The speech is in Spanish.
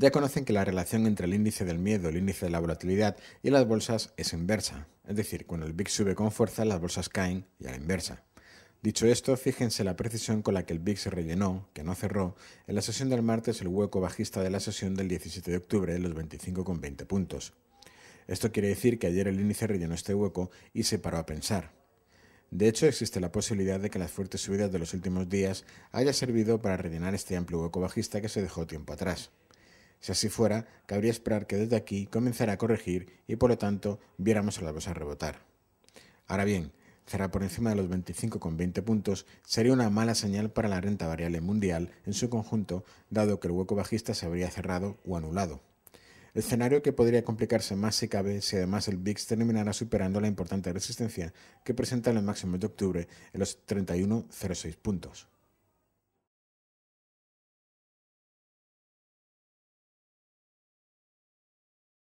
ya conocen que la relación entre el índice del miedo, el índice de la volatilidad y las bolsas es inversa. Es decir, cuando el BIC sube con fuerza, las bolsas caen y a la inversa. Dicho esto, fíjense la precisión con la que el se rellenó, que no cerró, en la sesión del martes el hueco bajista de la sesión del 17 de octubre, los 25,20 puntos. Esto quiere decir que ayer el índice rellenó este hueco y se paró a pensar. De hecho, existe la posibilidad de que las fuertes subidas de los últimos días haya servido para rellenar este amplio hueco bajista que se dejó tiempo atrás. Si así fuera, cabría esperar que desde aquí comenzara a corregir y por lo tanto viéramos a la a rebotar. Ahora bien, cerrar por encima de los 25,20 puntos sería una mala señal para la renta variable mundial en su conjunto, dado que el hueco bajista se habría cerrado o anulado. El escenario que podría complicarse más si cabe si además el VIX terminara superando la importante resistencia que presenta en los máximos de octubre en los 31,06 puntos.